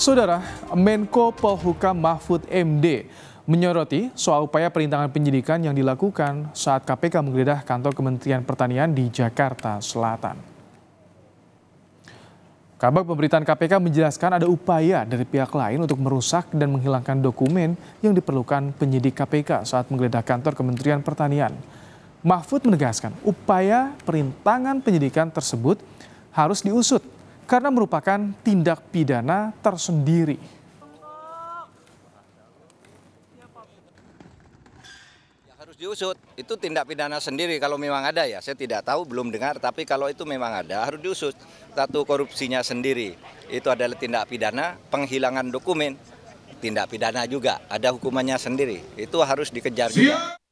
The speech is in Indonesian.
Saudara, Menko Polhukam Mahfud MD menyoroti soal upaya perintangan penyidikan yang dilakukan saat KPK menggeledah kantor Kementerian Pertanian di Jakarta Selatan. Kabar pemberitaan KPK menjelaskan ada upaya dari pihak lain untuk merusak dan menghilangkan dokumen yang diperlukan penyidik KPK saat menggeledah kantor Kementerian Pertanian. Mahfud menegaskan upaya perintangan penyidikan tersebut harus diusut karena merupakan tindak pidana tersendiri. Ya, harus diusut, itu tindak pidana sendiri kalau memang ada ya, saya tidak tahu belum dengar, tapi kalau itu memang ada harus diusut. Satu korupsinya sendiri, itu adalah tindak pidana penghilangan dokumen, tindak pidana juga, ada hukumannya sendiri, itu harus dikejar juga.